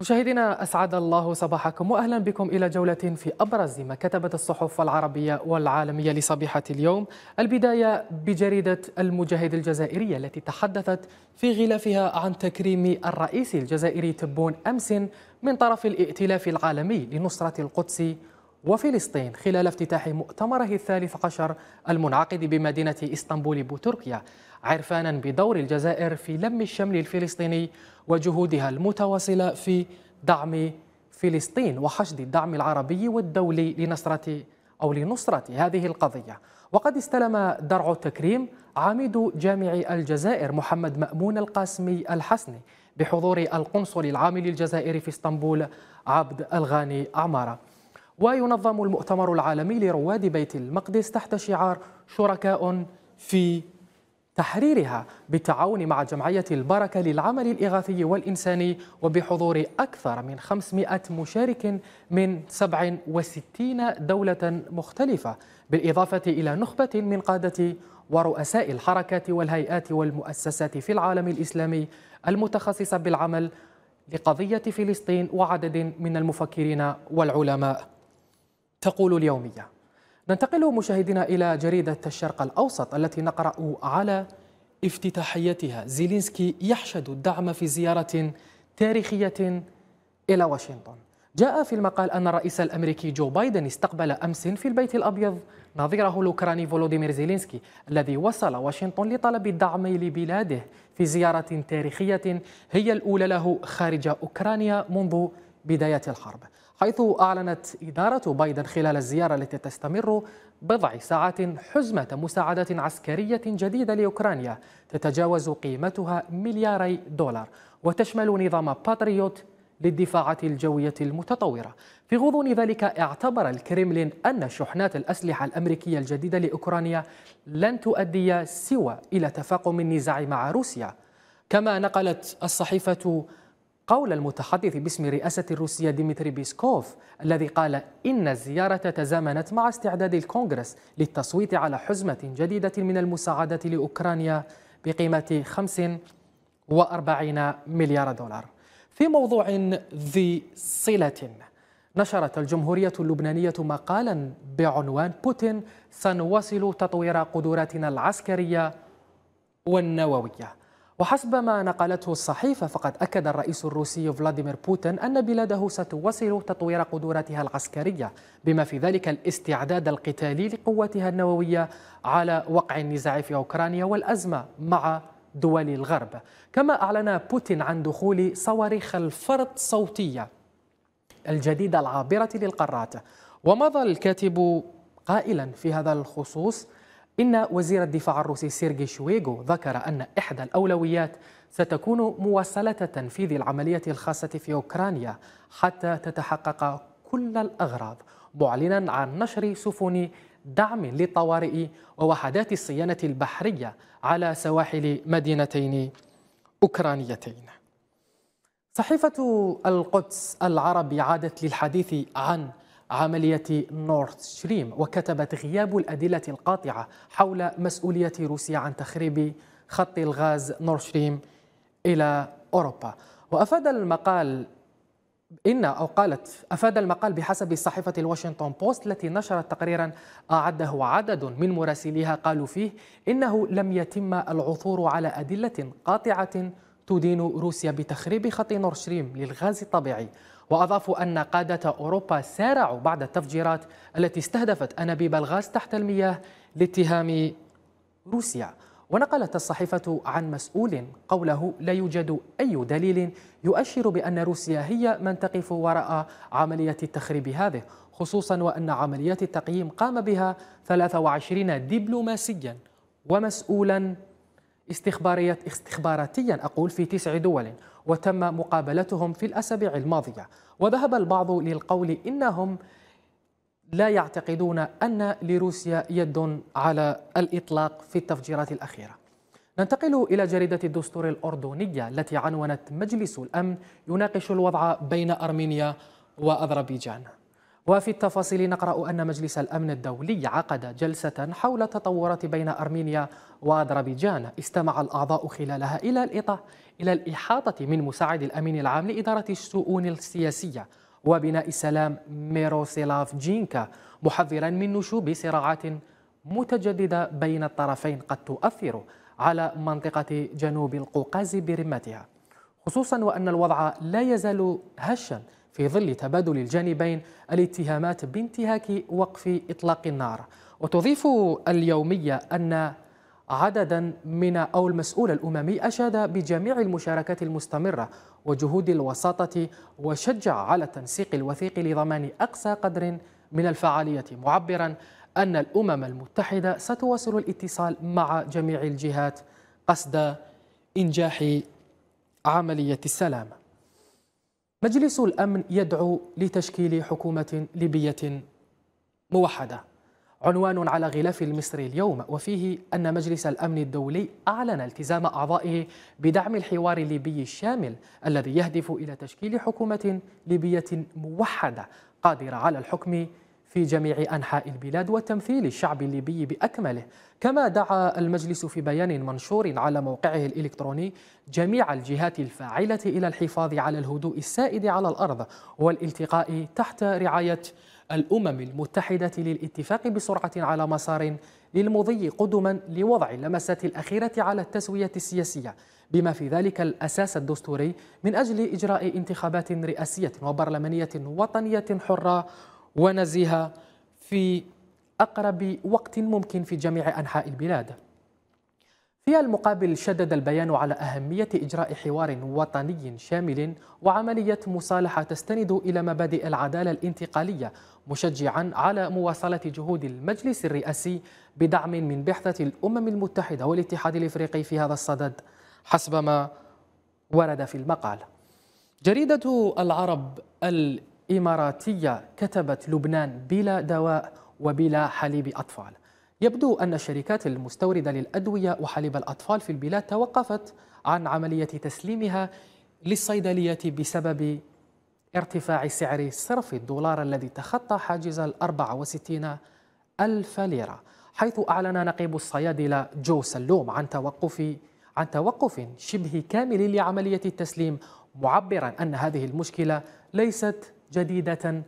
مشاهدينا أسعد الله صباحكم وأهلا بكم إلى جولة في أبرز ما كتبت الصحف العربية والعالمية لصبيحة اليوم البداية بجريدة المجاهد الجزائرية التي تحدثت في غلافها عن تكريم الرئيس الجزائري تبون أمس من طرف الائتلاف العالمي لنصرة القدس وفلسطين خلال افتتاح مؤتمره الثالث عشر المنعقد بمدينة إسطنبول بتركيا عرفانا بدور الجزائر في لم الشمل الفلسطيني وجهودها المتواصلة في دعم فلسطين وحشد الدعم العربي والدولي لنصرة أو لنصرة هذه القضية وقد استلم درع التكريم عميد جامع الجزائر محمد مأمون القاسمي الحسني بحضور القنصل العام للجزائر في اسطنبول عبد الغاني عماره وينظم المؤتمر العالمي لرواد بيت المقدس تحت شعار شركاء في تحريرها بالتعاون مع جمعية البركة للعمل الإغاثي والإنساني وبحضور أكثر من 500 مشارك من 67 دولة مختلفة بالإضافة إلى نخبة من قادة ورؤساء الحركات والهيئات والمؤسسات في العالم الإسلامي المتخصصة بالعمل لقضية فلسطين وعدد من المفكرين والعلماء تقول اليومية ننتقل مشاهدينا إلى جريدة الشرق الأوسط التي نقرأ على افتتاحيتها زيلينسكي يحشد الدعم في زيارة تاريخية إلى واشنطن جاء في المقال أن الرئيس الأمريكي جو بايدن استقبل أمس في البيت الأبيض نظيره الأوكراني فولوديمير زيلينسكي الذي وصل واشنطن لطلب الدعم لبلاده في زيارة تاريخية هي الأولى له خارج أوكرانيا منذ بداية الحرب حيث أعلنت إدارة بايدن خلال الزيارة التي تستمر بضع ساعات حزمة مساعدات عسكرية جديدة لأوكرانيا تتجاوز قيمتها ملياري دولار وتشمل نظام باتريوت للدفاعات الجوية المتطورة في غضون ذلك اعتبر الكريملين أن شحنات الأسلحة الأمريكية الجديدة لأوكرانيا لن تؤدي سوى إلى تفاقم النزاع مع روسيا كما نقلت الصحيفة قول المتحدث باسم رئاسة الروسية ديمتري بيسكوف الذي قال إن الزيارة تزامنت مع استعداد الكونغرس للتصويت على حزمة جديدة من المساعدة لأوكرانيا بقيمة 45 مليار دولار في موضوع ذي صلة نشرت الجمهورية اللبنانية مقالا بعنوان بوتين سنواصل تطوير قدراتنا العسكرية والنووية وحسب ما نقلته الصحيفة فقد أكد الرئيس الروسي فلاديمير بوتين أن بلاده ستواصل تطوير قدراتها العسكرية بما في ذلك الاستعداد القتالي لقواتها النووية على وقع النزاع في أوكرانيا والأزمة مع دول الغرب كما أعلن بوتين عن دخول صواريخ الفرط صوتية الجديدة العابرة للقارات ومضى الكاتب قائلا في هذا الخصوص إن وزير الدفاع الروسي سيرجي شويغو ذكر أن إحدى الأولويات ستكون مواصلة تنفيذ العملية الخاصة في أوكرانيا حتى تتحقق كل الأغراض معلنا عن نشر سفن دعم للطوارئ ووحدات الصيانة البحرية على سواحل مدينتين أوكرانيتين صحيفة القدس العربي عادت للحديث عن عملية نورث ستريم وكتبت غياب الأدلة القاطعة حول مسؤولية روسيا عن تخريب خط الغاز نورث ستريم إلى أوروبا وأفاد المقال إن أو قالت أفاد المقال بحسب صحيفة الواشنطن بوست التي نشرت تقريرا أعده عدد من مراسليها قالوا فيه إنه لم يتم العثور على أدلة قاطعة تدين روسيا بتخريب خط نورد ستريم للغاز الطبيعي وأضافوا أن قادة أوروبا سارعوا بعد التفجيرات التي استهدفت أنابيب الغاز تحت المياه لاتهام روسيا ونقلت الصحيفة عن مسؤول قوله لا يوجد أي دليل يؤشر بأن روسيا هي من تقف وراء عملية التخريب هذه خصوصا وأن عمليات التقييم قام بها 23 دبلوماسيا ومسؤولا استخباريا استخباراتيا أقول في تسع دول وتم مقابلتهم في الأسابيع الماضية وذهب البعض للقول إنهم لا يعتقدون أن لروسيا يد على الإطلاق في التفجيرات الأخيرة ننتقل إلى جريدة الدستور الأردنية التي عنونت مجلس الأمن يناقش الوضع بين أرمينيا وأذربيجان وفي التفاصيل نقرأ أن مجلس الأمن الدولي عقد جلسة حول التطورات بين أرمينيا وأذربيجان استمع الأعضاء خلالها إلى إلى الإحاطة من مساعد الأمين العام لإدارة الشؤون السياسية وبناء السلام ميروسيلاف جينكا محذرا من نشوب صراعات متجددة بين الطرفين قد تؤثر على منطقة جنوب القوقاز برمتها خصوصا وأن الوضع لا يزال هشا في ظل تبادل الجانبين الاتهامات بانتهاك وقف إطلاق النار وتضيف اليومية أن عددا من أو المسؤول الأممي أشاد بجميع المشاركات المستمرة وجهود الوساطة وشجع على التنسيق الوثيق لضمان أقصى قدر من الفعالية معبرا أن الأمم المتحدة ستواصل الاتصال مع جميع الجهات قصد إنجاح عملية السلام مجلس الأمن يدعو لتشكيل حكومة ليبية موحدة عنوان على غلاف المصري اليوم وفيه أن مجلس الأمن الدولي أعلن التزام أعضائه بدعم الحوار الليبي الشامل الذي يهدف إلى تشكيل حكومة ليبية موحدة قادرة على الحكم في جميع أنحاء البلاد وتمثيل الشعب الليبي بأكمله كما دعا المجلس في بيان منشور على موقعه الإلكتروني جميع الجهات الفاعلة إلى الحفاظ على الهدوء السائد على الأرض والالتقاء تحت رعاية الأمم المتحدة للاتفاق بسرعة على مسار للمضي قدما لوضع اللمسات الأخيرة على التسوية السياسية بما في ذلك الأساس الدستوري من أجل إجراء انتخابات رئاسية وبرلمانية وطنية حرة ونزيهة في أقرب وقت ممكن في جميع أنحاء البلاد في المقابل شدد البيان على أهمية إجراء حوار وطني شامل وعملية مصالحة تستند إلى مبادئ العدالة الانتقالية مشجعا على مواصلة جهود المجلس الرئاسي بدعم من بعثة الأمم المتحدة والاتحاد الإفريقي في هذا الصدد حسب ما ورد في المقال جريدة العرب ال إماراتية كتبت لبنان بلا دواء وبلا حليب أطفال يبدو أن الشركات المستوردة للأدوية وحليب الأطفال في البلاد توقفت عن عملية تسليمها للصيدليات بسبب ارتفاع سعر صرف الدولار الذي تخطى حاجز ال 64 ألف ليرة حيث أعلن نقيب الصيادلة جو سلوم عن توقف عن توقف شبه كامل لعملية التسليم معبرا أن هذه المشكلة ليست جديدة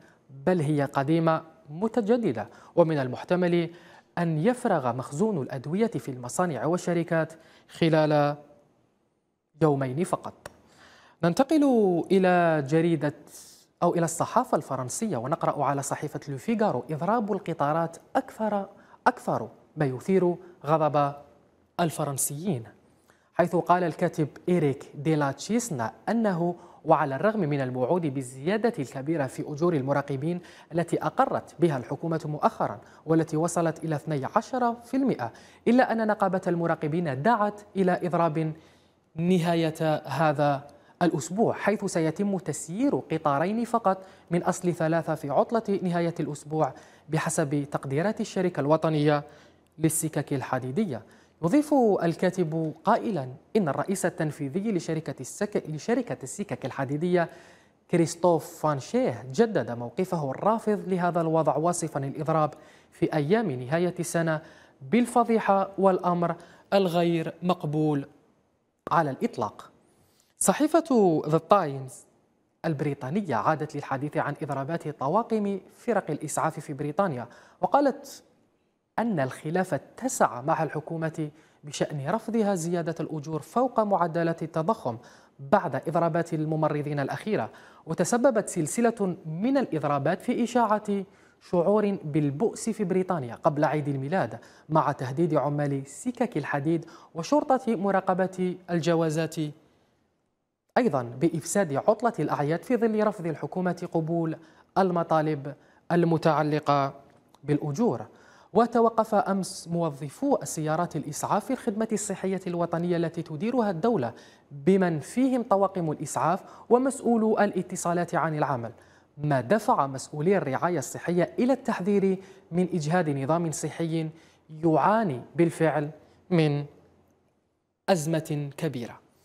بل هي قديمة متجددة ومن المحتمل أن يفرغ مخزون الأدوية في المصانع والشركات خلال يومين فقط ننتقل إلى جريدة أو إلى الصحافة الفرنسية ونقرأ على صحيفة لوفيغارو إضراب القطارات أكثر أكثر ما يثير غضب الفرنسيين حيث قال الكاتب إيريك ديلاتشيسنا أنه وعلى الرغم من الوعود بالزيادة الكبيرة في أجور المراقبين التي أقرت بها الحكومة مؤخرا والتي وصلت إلى 12% إلا أن نقابة المراقبين دعت إلى إضراب نهاية هذا الأسبوع حيث سيتم تسيير قطارين فقط من أصل ثلاثة في عطلة نهاية الأسبوع بحسب تقديرات الشركة الوطنية للسكك الحديدية يضيف الكاتب قائلا إن الرئيس التنفيذي لشركة, السك... لشركة السكك الحديدية كريستوف فانشيه جدد موقفه الرافض لهذا الوضع واصفا الإضراب في أيام نهاية السنة بالفضيحة والأمر الغير مقبول على الإطلاق صحيفة ذا تايمز البريطانية عادت للحديث عن إضرابات طواقم فرق الإسعاف في بريطانيا وقالت أن الخلاف اتسع مع الحكومة بشأن رفضها زيادة الأجور فوق معدلات التضخم بعد إضرابات الممرضين الأخيرة وتسببت سلسلة من الإضرابات في إشاعة شعور بالبؤس في بريطانيا قبل عيد الميلاد مع تهديد عمال سكك الحديد وشرطة مراقبة الجوازات أيضا بإفساد عطلة الأعياد في ظل رفض الحكومة قبول المطالب المتعلقة بالأجور وتوقف أمس موظفو السيارات الإسعاف في الخدمة الصحية الوطنية التي تديرها الدولة بمن فيهم طواقم الإسعاف ومسؤولو الاتصالات عن العمل ما دفع مسؤولي الرعاية الصحية إلى التحذير من إجهاد نظام صحي يعاني بالفعل من أزمة كبيرة